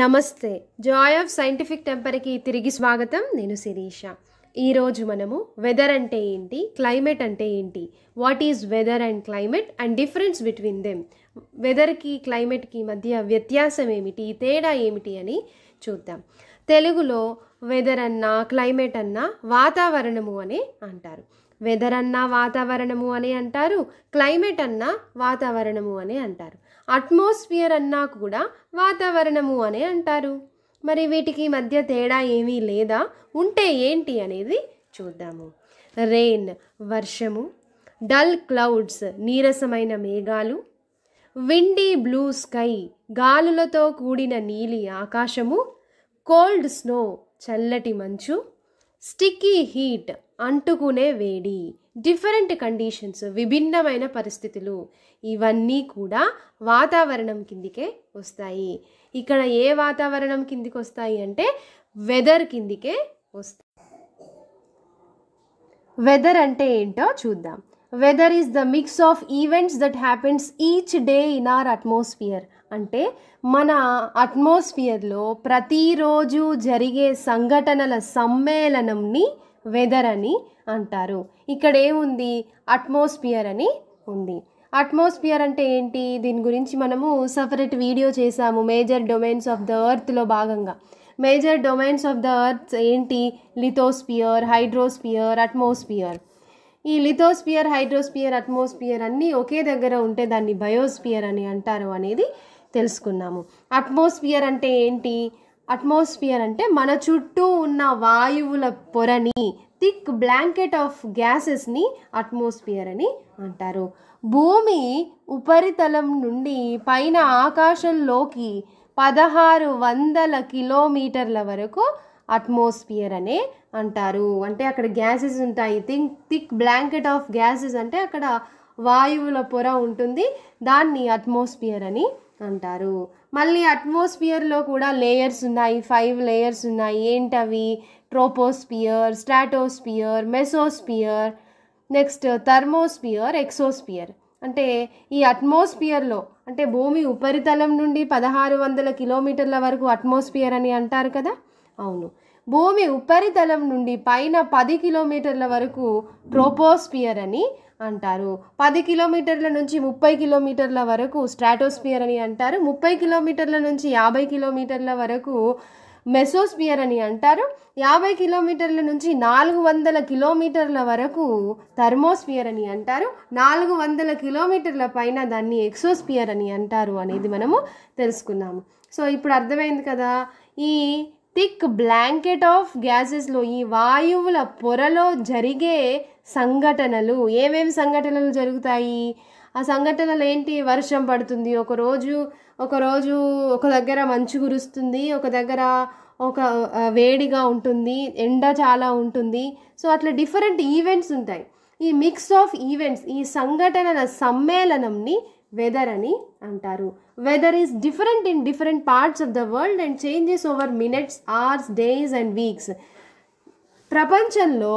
నమస్తే Joy of scientific టెంపర్కి తిరిగి స్వాగతం నేను శిరీష ఈరోజు మనము వెదర్ అంటే ఏంటి క్లైమేట్ అంటే ఏంటి what is weather and climate and difference between them వెదర్కి క్లైమేట్కి మధ్య వ్యత్యాసం ఏమిటి తేడా ఏమిటి అని చూద్దాం తెలుగులో వెదర్ అన్నా క్లైమేట్ అన్నా వాతావరణము అని అంటారు వెదర్ అన్నా వాతావరణము అని అంటారు క్లైమేట్ అన్నా వాతావరణము అని అంటారు అట్మాస్ఫియర్ అన్నా కూడా వాతావరణము అనే అంటారు మరి వీటికి మధ్య తేడా ఏమీ లేదా ఉంటే ఏంటి అనేది చూద్దాము రెయిన్ వర్షము డల్ క్లౌడ్స్ నీరసమైన మేఘాలు విండీ బ్లూ స్కై గాలులతో కూడిన నీలి ఆకాశము కోల్డ్ స్నో చల్లటి మంచు స్టిక్కీ హీట్ అంటుకునే వేడి డిఫరెంట్ కండిషన్స్ విభిన్నమైన పరిస్థితులు ఇవన్నీ కూడా వాతావరణం కిందికే వస్తాయి ఇక్కడ ఏ వాతావరణం కిందికి వస్తాయి అంటే వెదర్ కిందికే వస్తాయి వెదర్ అంటే ఏంటో చూద్దాం weather is the mix of events that happens each day in our atmosphere అంటే మన అట్మాస్ఫియర్లో ప్రతిరోజు జరిగే సంఘటనల సమ్మేళనంని వెదర్ అని అంటారు ఇక్కడ ఏముంది అట్మాస్ఫియర్ అని ఉంది అట్మాస్ఫియర్ అంటే ఏంటి దీని గురించి మనము సపరేట్ వీడియో చేసాము మేజర్ డొమైన్స్ ఆఫ్ ద ఎర్త్లో భాగంగా major domains of the earth ఏంటి లిథోస్పియర్ హైడ్రోస్పియర్ అట్మాస్ఫియర్ ఈ లిథోస్పియర్ హైడ్రోస్పియర్ అట్మాస్ఫియర్ అన్నీ ఒకే దగ్గర ఉంటే దాన్ని బయోస్పియర్ అని అంటారు అనేది తెలుసుకున్నాము అట్మాస్ఫియర్ అంటే ఏంటి అట్మాస్ఫియర్ అంటే మన చుట్టూ ఉన్న వాయువుల పొరని థిక్ బ్లాంకెట్ ఆఫ్ గ్యాసెస్ని అట్మాస్ఫియర్ అని అంటారు భూమి ఉపరితలం నుండి పైన ఆకాశంలోకి పదహారు వందల కిలోమీటర్ల వరకు అట్మాస్ఫియర్ అనే అంటారు అంటే అక్కడ గ్యాసెస్ ఉంటాయి think thick blanket of gases అంటే అక్కడ వాయువుల పొర ఉంటుంది దాన్ని అట్మాస్ఫియర్ అని అంటారు మళ్ళీ అట్మాస్ఫియర్లో కూడా లేయర్స్ ఉన్నాయి ఫైవ్ లేయర్స్ ఉన్నాయి ఏంటవి troposphere stratosphere mesosphere next thermosphere exosphere అంటే ఈ అట్మాస్ఫియర్లో అంటే భూమి ఉపరితలం నుండి పదహారు వందల కిలోమీటర్ల వరకు అట్మాస్ఫియర్ అని అంటారు కదా అవును భూమి ఉపరితలం నుండి పైన పది కిలోమీటర్ల వరకు ట్రోపోస్పియర్ అని అంటారు పది కిలోమీటర్ల నుంచి ముప్పై కిలోమీటర్ల వరకు స్ట్రాటోస్పియర్ అని అంటారు ముప్పై కిలోమీటర్ల నుంచి యాభై కిలోమీటర్ల వరకు మెసోస్పియర్ అని అంటారు యాభై కిలోమీటర్ల నుంచి నాలుగు వందల కిలోమీటర్ల వరకు థర్మోస్పియర్ అని అంటారు నాలుగు వందల కిలోమీటర్ల పైన దాన్ని ఎక్సోస్పియర్ అని అంటారు అనేది మనము తెలుసుకున్నాము సో ఇప్పుడు అర్థమైంది కదా ఈ థిక్ బ్లాంకెట్ ఆఫ్ గ్యాసెస్లో ఈ వాయువుల పొరలో జరిగే సంఘటనలు ఏమేమి సంఘటనలు జరుగుతాయి ఆ సంఘటనలు ఏంటి వర్షం పడుతుంది ఒకరోజు ఒకరోజు ఒక దగ్గర మంచు కురుస్తుంది ఒక దగ్గర ఒక వేడిగా ఉంటుంది ఎండ చాలా ఉంటుంది సో అట్లా డిఫరెంట్ ఈవెంట్స్ ఉంటాయి ఈ మిక్స్ ఆఫ్ ఈవెంట్స్ ఈ సంఘటనల సమ్మేళనంని వెదర్ అని అంటారు weather is different in different parts of the world and changes over minutes hours days and weeks ప్రపంచంలో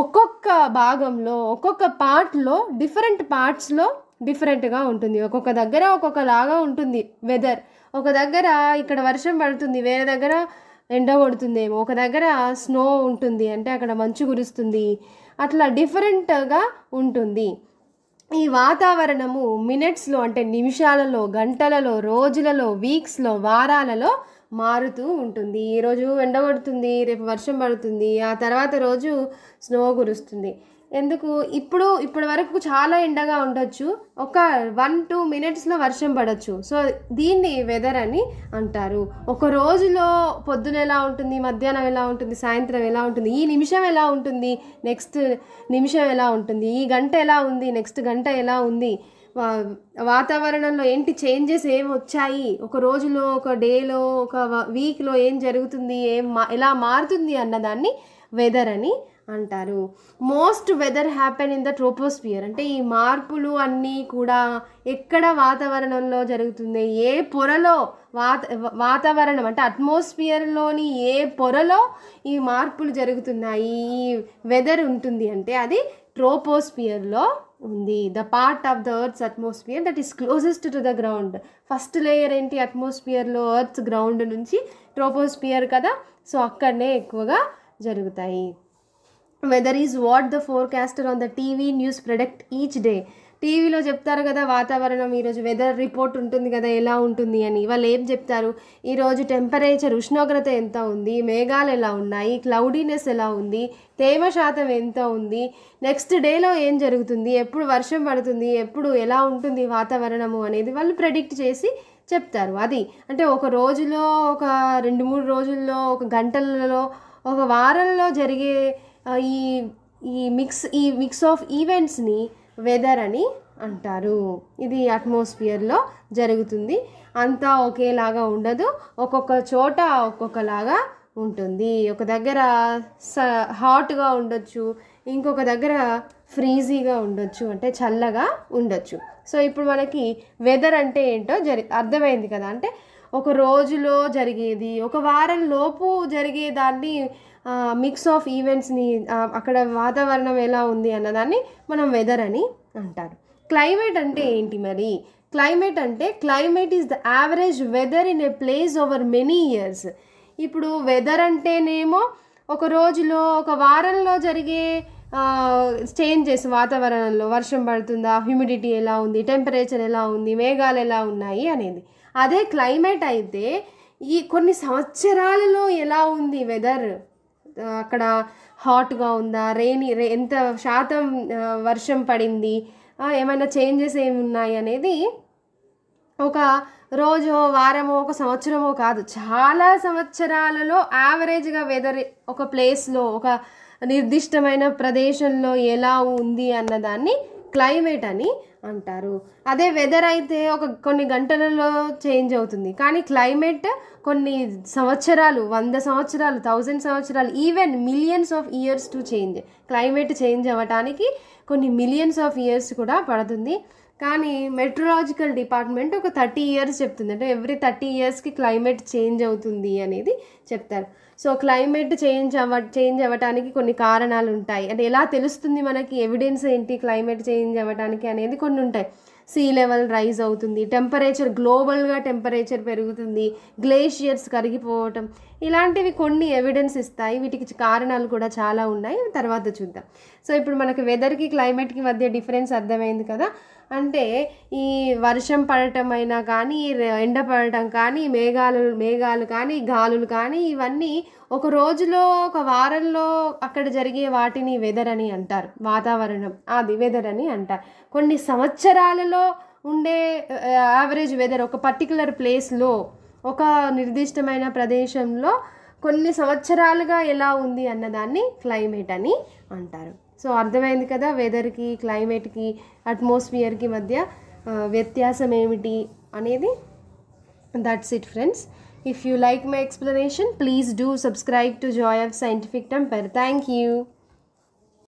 ఒక్కొక్క భాగంలో ఒక్కొక్క పార్ట్లో డిఫరెంట్ పార్ట్స్లో డిఫరెంట్గా ఉంటుంది ఒక్కొక్క దగ్గర ఒక్కొక్కలాగా ఉంటుంది వెదర్ ఒక దగ్గర ఇక్కడ వర్షం పడుతుంది వేరే దగ్గర ఎండ కొడుతుందేమో ఒక దగ్గర స్నో ఉంటుంది అంటే అక్కడ మంచు కురుస్తుంది అట్లా డిఫరెంట్గా ఉంటుంది ఈ వాతావరణము మినిట్స్లో అంటే నిమిషాలలో గంటలలో రోజులలో వీక్స్లో వారాలలో మారుతూ ఉంటుంది ఈరోజు ఎండబడుతుంది రేపు వర్షం పడుతుంది ఆ తర్వాత రోజు స్నో కురుస్తుంది ఎందుకు ఇప్పుడు ఇప్పటి వరకు చాలా ఎండగా ఉండొచ్చు ఒక వన్ టూ మినిట్స్లో వర్షం పడవచ్చు సో దీన్ని వెదర్ అని అంటారు ఒక రోజులో పొద్దున ఎలా ఉంటుంది మధ్యాహ్నం ఎలా ఉంటుంది సాయంత్రం ఎలా ఉంటుంది ఈ నిమిషం ఎలా ఉంటుంది నెక్స్ట్ నిమిషం ఎలా ఉంటుంది ఈ గంట ఎలా ఉంది నెక్స్ట్ గంట ఎలా ఉంది వాతావరణంలో ఏంటి చేంజెస్ ఏం వచ్చాయి ఒక రోజులో ఒక డేలో ఒక వీక్లో ఏం జరుగుతుంది ఏం ఎలా మారుతుంది అన్నదాన్ని వెదర్ అని అంటారు most weather happen in the troposphere అంటే ఈ మార్పులు అన్నీ కూడా ఎక్కడ వాతావరణంలో జరుగుతుంది ఏ పొరలో వాత వాతావరణం అంటే అట్మాస్ఫియర్లోని ఏ పొరలో ఈ మార్పులు జరుగుతున్నాయి ఈ వెదర్ ఉంటుంది అంటే అది ట్రోపోస్ఫియర్లో ఉంది the part of the earth's atmosphere that is closest to the ground first layer ఏంటి అట్మాస్ఫియర్లో ఎర్త్స్ గ్రౌండ్ నుంచి ట్రోపోస్ఫియర్ కదా సో అక్కడనే ఎక్కువగా జరుగుతాయి weather is what the forecaster on the TV news product each day టీవీలో చెప్తారు కదా వాతావరణం ఈరోజు వెదర్ రిపోర్ట్ ఉంటుంది కదా ఎలా ఉంటుంది అని వాళ్ళు ఏం చెప్తారు ఈరోజు టెంపరేచర్ ఉష్ణోగ్రత ఎంత ఉంది మేఘాలు ఎలా ఉన్నాయి క్లౌడీనెస్ ఎలా ఉంది తేమ శాతం ఎంత ఉంది నెక్స్ట్ డేలో ఏం జరుగుతుంది ఎప్పుడు వర్షం పడుతుంది ఎప్పుడు ఎలా ఉంటుంది వాతావరణము అనేది వాళ్ళు ప్రెడిక్ట్ చేసి చెప్తారు అది అంటే ఒక రోజులో ఒక రెండు మూడు రోజుల్లో ఒక గంటలలో ఒక వారంలో జరిగే ఈ ఈ మిక్స్ ఈ మిక్స్ ఆఫ్ ఈవెంట్స్ని వెదర్ అని అంటారు ఇది అట్మాస్ఫియర్లో జరుగుతుంది అంతా ఒకేలాగా ఉండదు ఒక్కొక్క చోట ఒక్కొక్కలాగా ఉంటుంది ఒక దగ్గర స హాట్గా ఉండొచ్చు ఇంకొక దగ్గర ఫ్రీజీగా ఉండొచ్చు అంటే చల్లగా ఉండొచ్చు సో ఇప్పుడు మనకి వెదర్ అంటే ఏంటో జరి అర్థమైంది కదా అంటే ఒక రోజులో జరిగేది ఒక వారం లోపు జరిగే దాన్ని మిక్స్ ఆఫ్ ఈవెంట్స్ని అక్కడ వాతావరణం ఎలా ఉంది అన్నదాన్ని మనం వెదర్ అని అంటారు క్లైమేట్ అంటే ఏంటి మరి క్లైమేట్ అంటే climate is the average weather in a place over many years ఇప్పుడు వెదర్ అంటేనేమో ఒక రోజులో ఒక వారంలో జరిగే చేంజెస్ వాతావరణంలో వర్షం పడుతుందా హ్యూమిడిటీ ఎలా ఉంది టెంపరేచర్ ఎలా ఉంది మేఘాలు ఎలా ఉన్నాయి అనేది అదే క్లైమేట్ అయితే ఈ కొన్ని సంవత్సరాలలో ఎలా ఉంది వెదర్ అక్కడ హాట్గా ఉందా రే ఎంత శాతం వర్షం పడింది ఏమైనా చేంజెస్ ఏమి ఉన్నాయి అనేది ఒక రోజు వారమో ఒక సంవత్సరమో కాదు చాలా సంవత్సరాలలో యావరేజ్గా వెదర్ ఒక ప్లేస్లో ఒక నిర్దిష్టమైన ప్రదేశంలో ఎలా ఉంది అన్నదాన్ని క్లైమేట్ అని అంటారు అదే వెదర్ అయితే ఒక కొన్ని గంటలలో చేంజ్ అవుతుంది కానీ క్లైమేట్ కొన్ని సంవత్సరాలు వంద సంవత్సరాలు థౌజండ్ సంవత్సరాలు even millions of years to change climate change అవ్వటానికి కొన్ని మిలియన్స్ ఆఫ్ ఇయర్స్ కూడా పడుతుంది కానీ మెట్రలాజికల్ డిపార్ట్మెంట్ ఒక థర్టీ ఇయర్స్ చెప్తుంది అంటే ఎవ్రీ థర్టీ ఇయర్స్కి క్లైమేట్ చేంజ్ అవుతుంది అనేది చెప్తారు సో క్లైమేట్ చేంజ్ అవ్వ చేంజ్ అవ్వటానికి కొన్ని కారణాలు ఉంటాయి అంటే ఎలా తెలుస్తుంది మనకి ఎవిడెన్స్ ఏంటి క్లైమేట్ చేంజ్ అవ్వటానికి అనేది కొన్ని ఉంటాయి సీ లెవెల్ రైజ్ అవుతుంది టెంపరేచర్ గ్లోబల్గా టెంపరేచర్ పెరుగుతుంది గ్లేషియర్స్ కరిగిపోవటం ఇలాంటివి కొన్ని ఎవిడెన్స్ ఇస్తాయి వీటికి కారణాలు కూడా చాలా ఉన్నాయి తర్వాత చూద్దాం సో ఇప్పుడు మనకి వెదర్కి క్లైమేట్కి మధ్య డిఫరెన్స్ అర్థమైంది కదా అంటే ఈ వర్షం పడటం అయినా కానీ ఎండ పడటం కానీ మేఘాలు మేఘాలు కానీ గాలులు కానీ ఇవన్నీ ఒక రోజులో ఒక వారంలో అక్కడ జరిగే వాటిని వెదర్ అని అంటారు వాతావరణం అది వెదర్ అని అంటారు కొన్ని సంవత్సరాలలో ఉండే యావరేజ్ వెదర్ ఒక పర్టికులర్ ప్లేస్లో ఒక నిర్దిష్టమైన ప్రదేశంలో కొన్ని సంవత్సరాలుగా ఎలా ఉంది అన్నదాన్ని క్లైమేట్ అని అంటారు సో అర్థమైంది కదా వెదర్కి క్లైమేట్కి అట్మాస్ఫియర్కి మధ్య వ్యత్యాసం ఏమిటి అనేది that's it friends if you like my explanation please do subscribe to Joy of Scientific Temper thank you